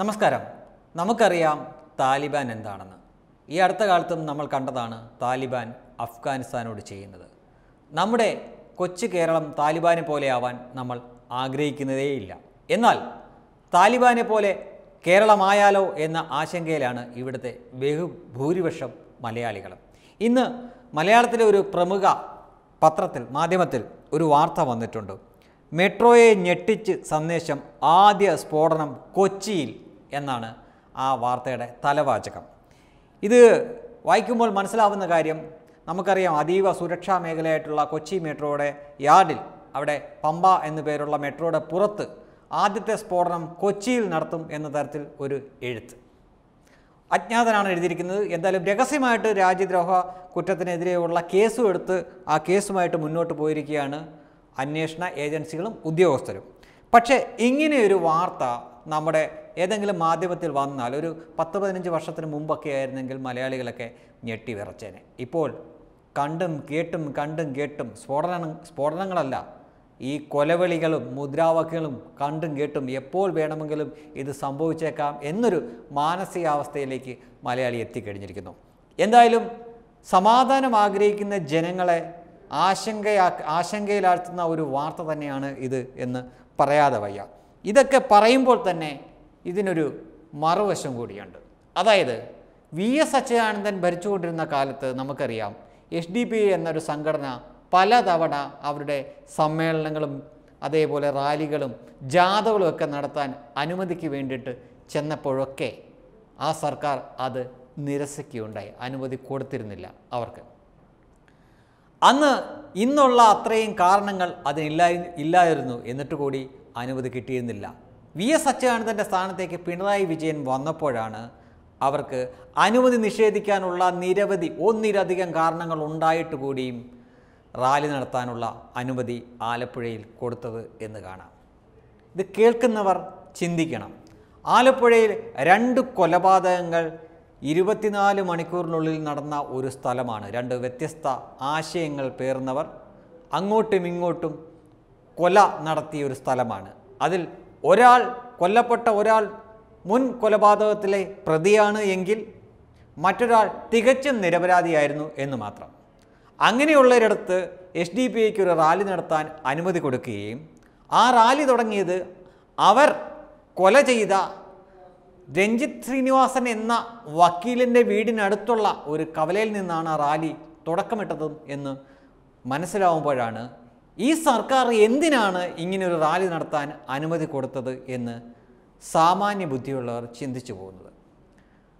നമസ്കാരം നമുക്കറിയാം താലിബാൻ എന്താണെന്ന് ഈ അടുത്ത കാലത്തും നമ്മൾ കണ്ടതാണ് താലിബാൻ അഫ്ഗാനിസ്ഥാനോട് ചെയ്യുന്നത് നമ്മുടെ കൊച്ചു കേരളം താലിബാനെ പോലെയാവാൻ നമ്മൾ ആഗ്രഹിക്കുന്നതേയില്ല എന്നാൽ താലിബാനെ പോലെ കേരളമായാലോ എന്ന ആശങ്കയിലാണ് ഇവിടുത്തെ ബഹുഭൂരിപക്ഷം മലയാളികളും ഇന്ന് മലയാളത്തിലെ ഒരു പ്രമുഖ പത്രത്തിൽ മാധ്യമത്തിൽ ഒരു വാർത്ത വന്നിട്ടുണ്ട് മെട്രോയെ ഞെട്ടിച്ച് സന്ദേശം ആദ്യ സ്ഫോടനം കൊച്ചിയിൽ എന്നാണ് ആ വാർത്തയുടെ തലവാചകം ഇത് വായിക്കുമ്പോൾ മനസ്സിലാവുന്ന കാര്യം നമുക്കറിയാം അതീവ സുരക്ഷാ മേഖലയായിട്ടുള്ള കൊച്ചി മെട്രോയുടെ യാർഡിൽ അവിടെ പമ്പ എന്നു പേരുള്ള മെട്രോയുടെ പുറത്ത് ആദ്യത്തെ സ്ഫോടനം കൊച്ചിയിൽ നടത്തും എന്ന തരത്തിൽ ഒരു എഴുത്ത് അജ്ഞാതനാണ് എഴുതിയിരിക്കുന്നത് എന്തായാലും രഹസ്യമായിട്ട് രാജ്യദ്രോഹ കുറ്റത്തിനെതിരെയുള്ള കേസും എടുത്ത് ആ കേസുമായിട്ട് മുന്നോട്ട് പോയിരിക്കുകയാണ് അന്വേഷണ ഏജൻസികളും ഉദ്യോഗസ്ഥരും പക്ഷേ ഇങ്ങനെയൊരു വാർത്ത നമ്മുടെ ഏതെങ്കിലും മാധ്യമത്തിൽ വന്നാൽ ഒരു പത്ത് പതിനഞ്ച് വർഷത്തിന് മുമ്പൊക്കെ ആയിരുന്നെങ്കിൽ മലയാളികളൊക്കെ ഞെട്ടി വിറച്ചേനെ ഇപ്പോൾ കണ്ടും കേട്ടും കണ്ടും കേട്ടും സ്ഫോടന സ്ഫോടനങ്ങളല്ല ഈ കൊലവിളികളും മുദ്രാവാക്യങ്ങളും കണ്ടും കേട്ടും എപ്പോൾ വേണമെങ്കിലും ഇത് സംഭവിച്ചേക്കാം എന്നൊരു മാനസികാവസ്ഥയിലേക്ക് മലയാളി എത്തിക്കഴിഞ്ഞിരിക്കുന്നു എന്തായാലും സമാധാനം ആഗ്രഹിക്കുന്ന ജനങ്ങളെ ആശങ്കയാ ആശങ്കയിലാഴ്ത്തുന്ന ഒരു വാർത്ത തന്നെയാണ് ഇത് എന്ന് പറയാതെ വയ്യ ഇതൊക്കെ പറയുമ്പോൾ തന്നെ ഇതിനൊരു മറുവശം കൂടിയുണ്ട് അതായത് വി എസ് അച്യുതാനന്ദൻ ഭരിച്ചുകൊണ്ടിരുന്ന കാലത്ത് നമുക്കറിയാം എസ് ഡി പി എന്നൊരു സംഘടന പലതവണ അവരുടെ സമ്മേളനങ്ങളും അതേപോലെ റാലികളും ജാഥകളും ഒക്കെ നടത്താൻ അനുമതിക്ക് വേണ്ടിയിട്ട് ചെന്നപ്പോഴൊക്കെ ആ സർക്കാർ അത് നിരസിക്കുകയുണ്ടായി അനുമതി കൊടുത്തിരുന്നില്ല അവർക്ക് അന്ന് ഇന്നുള്ള അത്രയും കാരണങ്ങൾ അതിനില്ല ഇല്ലായിരുന്നു എന്നിട്ട് കൂടി അനുമതി കിട്ടിയിരുന്നില്ല വി എസ് അച്യുതാനന്ദൻ്റെ സ്ഥാനത്തേക്ക് പിണറായി വിജയൻ വന്നപ്പോഴാണ് അവർക്ക് അനുമതി നിഷേധിക്കാനുള്ള നിരവധി ഒന്നിലധികം കാരണങ്ങൾ ഉണ്ടായിട്ട് കൂടിയും റാലി നടത്താനുള്ള അനുമതി ആലപ്പുഴയിൽ കൊടുത്തത് എന്ന് കാണാം ഇത് കേൾക്കുന്നവർ ചിന്തിക്കണം ആലപ്പുഴയിൽ രണ്ട് കൊലപാതകങ്ങൾ ഇരുപത്തിനാല് മണിക്കൂറിനുള്ളിൽ നടന്ന ഒരു സ്ഥലമാണ് രണ്ട് വ്യത്യസ്ത ആശയങ്ങൾ പേർന്നവർ അങ്ങോട്ടും ഇങ്ങോട്ടും കൊല നടത്തിയ ഒരു സ്ഥലമാണ് അതിൽ ഒരാൾ കൊല്ലപ്പെട്ട ഒരാൾ മുൻ കൊലപാതകത്തിലെ പ്രതിയാണ് എങ്കിൽ മറ്റൊരാൾ തികച്ചും നിരപരാധിയായിരുന്നു എന്ന് മാത്രം അങ്ങനെയുള്ളവരടുത്ത് എസ് ഡി പി ഐക്ക് ഒരു റാലി നടത്താൻ അനുമതി കൊടുക്കുകയും ആ റാലി തുടങ്ങിയത് അവർ കൊല ചെയ്ത രഞ്ജിത് ശ്രീനിവാസൻ എന്ന വക്കീലിൻ്റെ വീടിനടുത്തുള്ള ഒരു കവലയിൽ നിന്നാണ് ആ റാലി തുടക്കമിട്ടതും എന്ന് മനസ്സിലാവുമ്പോഴാണ് ഈ സർക്കാർ എന്തിനാണ് ഇങ്ങനെ ഒരു റാലി നടത്താൻ അനുമതി കൊടുത്തത് എന്ന് സാമാന്യ ബുദ്ധിയുള്ളവർ ചിന്തിച്ചു പോകുന്നത്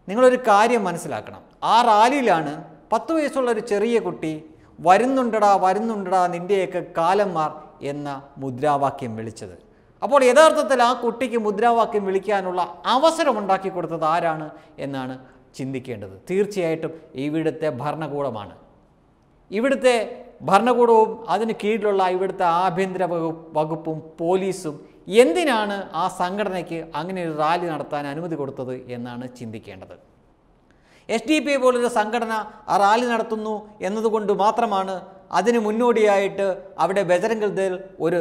നിങ്ങളൊരു കാര്യം മനസ്സിലാക്കണം ആ റാലിയിലാണ് പത്ത് വയസ്സുള്ള ഒരു ചെറിയ കുട്ടി വരുന്നുണ്ടടാ വരുന്നുണ്ടടാ നിൻ്റെയൊക്കെ മാർ എന്ന മുദ്രാവാക്യം വിളിച്ചത് അപ്പോൾ യഥാർത്ഥത്തിൽ ആ കുട്ടിക്ക് മുദ്രാവാക്യം വിളിക്കാനുള്ള അവസരം ഉണ്ടാക്കി കൊടുത്തത് ആരാണ് എന്നാണ് ചിന്തിക്കേണ്ടത് തീർച്ചയായിട്ടും ഇവിടുത്തെ ഭരണകൂടമാണ് ഇവിടുത്തെ ഭരണകൂടവും അതിന് കീഴിലുള്ള ഇവിടുത്തെ ആഭ്യന്തര വകുപ്പും പോലീസും എന്തിനാണ് ആ സംഘടനയ്ക്ക് അങ്ങനെ ഒരു റാലി നടത്താൻ അനുമതി കൊടുത്തത് എന്നാണ് ചിന്തിക്കേണ്ടത് എസ് ഡി പി ഐ പോലൊരു സംഘടന ആ റാലി നടത്തുന്നു എന്നതുകൊണ്ട് മാത്രമാണ് അതിന് മുന്നോടിയായിട്ട് അവിടെ ബജരംഗ് ദേൽ ഒരു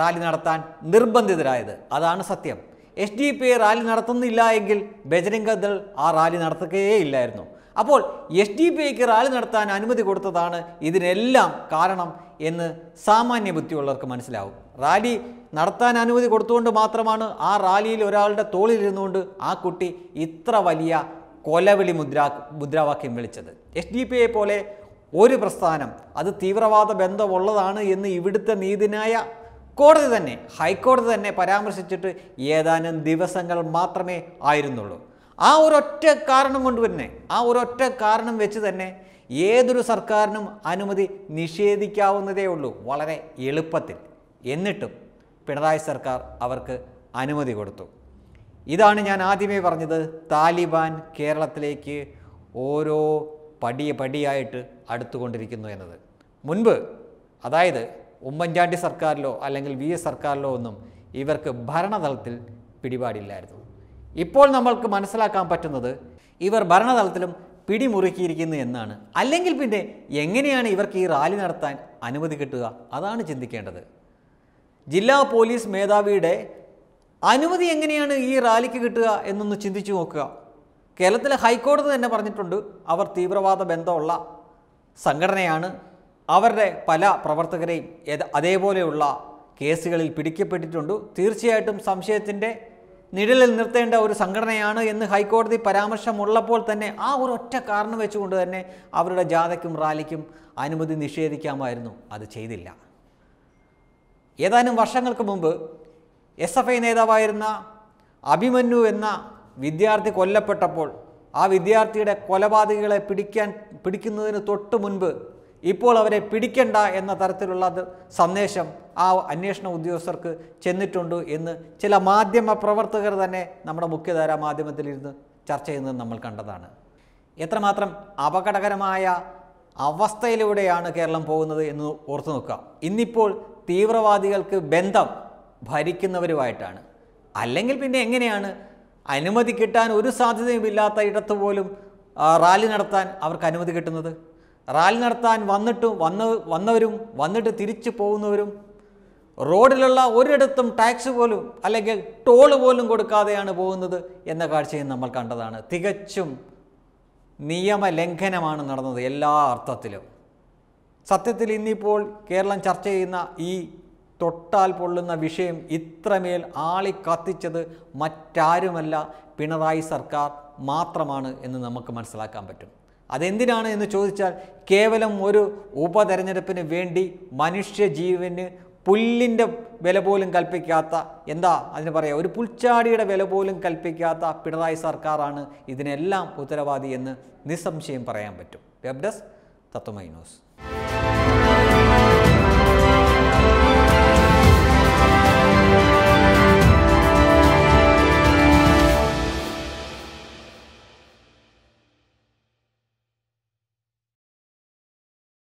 റാലി നടത്താൻ നിർബന്ധിതരായത് അതാണ് സത്യം S D P I rally നടത്തുന്നില്ല എങ്കിൽ ബജരംഗ് ദൾ ആ റാലി നടത്തുകയേ ഇല്ലായിരുന്നു അപ്പോൾ എസ് ഡി പി ഐക്ക് റാലി നടത്താൻ അനുമതി കൊടുത്തതാണ് ഇതിനെല്ലാം കാരണം എന്ന് സാമാന്യ ബുദ്ധിയുള്ളവർക്ക് മനസ്സിലാവും റാലി നടത്താൻ അനുമതി കൊടുത്തുകൊണ്ട് മാത്രമാണ് ആ റാലിയിൽ ഒരാളുടെ തോളിലിരുന്നുകൊണ്ട് ആ കുട്ടി ഇത്ര വലിയ കൊലവിളി മുദ്രാ മുദ്രാവാക്യം വിളിച്ചത് എസ് ഡി പി ഐ പോലെ ഒരു പ്രസ്ഥാനം അത് തീവ്രവാദ ബന്ധമുള്ളതാണ് എന്ന് ഇവിടുത്തെ നീതിന്യായ കോടതി തന്നെ ഹൈക്കോടതി തന്നെ പരാമർശിച്ചിട്ട് ഏതാനും ദിവസങ്ങൾ മാത്രമേ ആയിരുന്നുള്ളൂ ആ ഒരൊറ്റ കാരണം കൊണ്ട് തന്നെ ആ ഒരൊറ്റ കാരണം വെച്ച് തന്നെ ഏതൊരു സർക്കാരിനും അനുമതി നിഷേധിക്കാവുന്നതേ ഉള്ളൂ വളരെ എളുപ്പത്തിൽ എന്നിട്ടും പിണറായി സർക്കാർ അവർക്ക് അനുമതി കൊടുത്തു ഇതാണ് ഞാൻ ആദ്യമേ പറഞ്ഞത് താലിബാൻ കേരളത്തിലേക്ക് ഓരോ പടി പടിയായിട്ട് അടുത്തുകൊണ്ടിരിക്കുന്നു എന്നത് മുൻപ് അതായത് ഉമ്മൻചാണ്ടി സർക്കാരിലോ അല്ലെങ്കിൽ വി എസ് സർക്കാരിലോ ഒന്നും ഇവർക്ക് ഭരണതലത്തിൽ പിടിപാടില്ലായിരുന്നു ഇപ്പോൾ നമ്മൾക്ക് മനസ്സിലാക്കാൻ പറ്റുന്നത് ഇവർ ഭരണതലത്തിലും പിടിമുറുക്കിയിരിക്കുന്നു എന്നാണ് അല്ലെങ്കിൽ പിന്നെ എങ്ങനെയാണ് ഇവർക്ക് ഈ റാലി നടത്താൻ അനുമതി കിട്ടുക അതാണ് ചിന്തിക്കേണ്ടത് ജില്ലാ പോലീസ് മേധാവിയുടെ അനുമതി എങ്ങനെയാണ് ഈ റാലിക്ക് കിട്ടുക എന്നൊന്ന് ചിന്തിച്ചു നോക്കുക കേരളത്തിലെ ഹൈക്കോടതി തന്നെ പറഞ്ഞിട്ടുണ്ട് അവർ തീവ്രവാദ ബന്ധമുള്ള സംഘടനയാണ് അവരുടെ പല പ്രവർത്തകരെയും അതേപോലെയുള്ള കേസുകളിൽ പിടിക്കപ്പെട്ടിട്ടുണ്ട് തീർച്ചയായിട്ടും സംശയത്തിൻ്റെ നിഴലിൽ നിർത്തേണ്ട ഒരു സംഘടനയാണ് എന്ന് ഹൈക്കോടതി പരാമർശമുള്ളപ്പോൾ തന്നെ ആ ഒരു ഒറ്റ കാരണം വെച്ചുകൊണ്ട് തന്നെ അവരുടെ ജാഥയ്ക്കും റാലിക്കും അനുമതി നിഷേധിക്കാമായിരുന്നു അത് ചെയ്തില്ല ഏതാനും വർഷങ്ങൾക്ക് മുമ്പ് എസ് എഫ് ഐ നേതാവായിരുന്ന അഭിമന്യു എന്ന വിദ്യാർത്ഥി കൊല്ലപ്പെട്ടപ്പോൾ ആ വിദ്യാർത്ഥിയുടെ കൊലപാതകികളെ പിടിക്കാൻ പിടിക്കുന്നതിന് തൊട്ട് മുൻപ് ഇപ്പോൾ അവരെ പിടിക്കണ്ട എന്ന തരത്തിലുള്ള സന്ദേശം ആ അന്വേഷണ ഉദ്യോഗസ്ഥർക്ക് ചെന്നിട്ടുണ്ട് എന്ന് ചില മാധ്യമ പ്രവർത്തകർ തന്നെ നമ്മുടെ മുഖ്യധാര മാധ്യമത്തിലിരുന്ന് ചർച്ച ചെയ്യുന്നത് നമ്മൾ കണ്ടതാണ് എത്രമാത്രം അപകടകരമായ അവസ്ഥയിലൂടെയാണ് കേരളം പോകുന്നത് എന്ന് ഓർത്തു നോക്കുക ഇന്നിപ്പോൾ തീവ്രവാദികൾക്ക് ബന്ധം ഭരിക്കുന്നവരുമായിട്ടാണ് അല്ലെങ്കിൽ പിന്നെ എങ്ങനെയാണ് അനുമതി കിട്ടാൻ ഒരു സാധ്യതയുമില്ലാത്ത ഇടത്ത് പോലും റാലി നടത്താൻ അവർക്ക് അനുമതി കിട്ടുന്നത് റാലി നടത്താൻ വന്നിട്ട് വന്ന് വന്നവരും വന്നിട്ട് തിരിച്ചു പോകുന്നവരും റോഡിലുള്ള ഒരിടത്തും ടാക്സ് പോലും അല്ലെങ്കിൽ ടോള് പോലും കൊടുക്കാതെയാണ് പോകുന്നത് എന്ന കാഴ്ചയും നമ്മൾ കണ്ടതാണ് തികച്ചും നിയമലംഘനമാണ് നടന്നത് എല്ലാ അർത്ഥത്തിലും സത്യത്തിൽ ഇന്നിപ്പോൾ കേരളം ചർച്ച ചെയ്യുന്ന ഈ തൊട്ടാൽ പൊള്ളുന്ന വിഷയം ഇത്രമേൽ ആളി കത്തിച്ചത് മറ്റാരുമല്ല പിണറായി സർക്കാർ മാത്രമാണ് എന്ന് നമുക്ക് മനസ്സിലാക്കാൻ പറ്റും അതെന്തിനാണ് എന്ന് ചോദിച്ചാൽ കേവലം ഒരു ഉപതെരഞ്ഞെടുപ്പിന് വേണ്ടി മനുഷ്യജീവന് പുല്ലിൻ്റെ വില പോലും കൽപ്പിക്കാത്ത എന്താ അതിന് പറയുക ഒരു പുൽച്ചാടിയുടെ വില പോലും കൽപ്പിക്കാത്ത പിണറായി സർക്കാരാണ് ഇതിനെല്ലാം ഉത്തരവാദി എന്ന് നിസ്സംശയം പറയാൻ പറ്റും വെബ് ഡെസ്ക് തത്വമൈ ന്യൂസ്